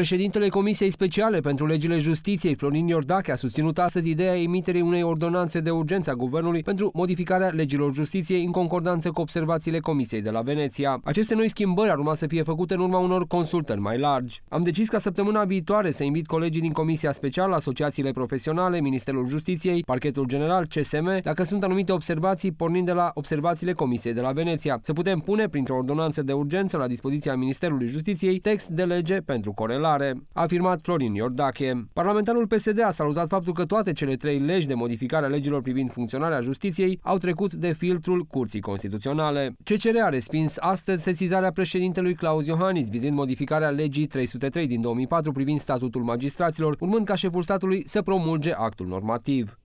Președintele Comisiei Speciale pentru Legile Justiției, Florin Iordache, a susținut astăzi ideea emiterii unei ordonanțe de urgență a Guvernului pentru modificarea legilor justiției în concordanță cu observațiile Comisiei de la Veneția. Aceste noi schimbări ar urma să fie făcute în urma unor consultări mai largi. Am decis ca săptămâna viitoare să invit colegii din Comisia Specială, asociațiile profesionale, Ministerul Justiției, Parchetul General, CSM, dacă sunt anumite observații pornind de la observațiile Comisiei de la Veneția, să putem pune printr-o ordonanță de urgență la dispoziția Ministerului Justiției text de lege pentru corelare tutelare, a afirmat Florin Iordache. Parlamentarul PSD a salutat faptul că toate cele trei legi de modificare a legilor privind funcționarea justiției au trecut de filtrul Curții Constituționale. CCR a respins astăzi sesizarea președintelui Claus Iohannis vizând modificarea legii 303 din 2004 privind statutul magistraților, urmând ca șeful statului să promulge actul normativ.